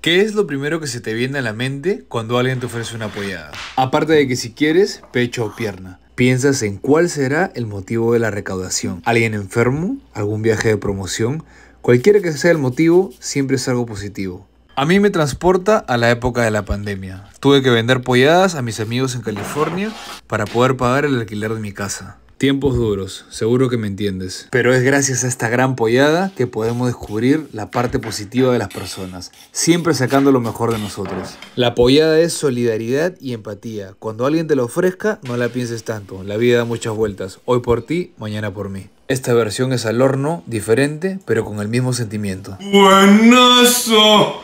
¿Qué es lo primero que se te viene a la mente cuando alguien te ofrece una apoyada? Aparte de que si quieres, pecho o pierna. Piensas en cuál será el motivo de la recaudación. ¿Alguien enfermo? ¿Algún viaje de promoción? Cualquiera que sea el motivo, siempre es algo positivo. A mí me transporta a la época de la pandemia. Tuve que vender polladas a mis amigos en California para poder pagar el alquiler de mi casa. Tiempos duros, seguro que me entiendes. Pero es gracias a esta gran pollada que podemos descubrir la parte positiva de las personas, siempre sacando lo mejor de nosotros. La pollada es solidaridad y empatía. Cuando alguien te lo ofrezca, no la pienses tanto. La vida da muchas vueltas. Hoy por ti, mañana por mí. Esta versión es al horno, diferente, pero con el mismo sentimiento. ¡Buenazo!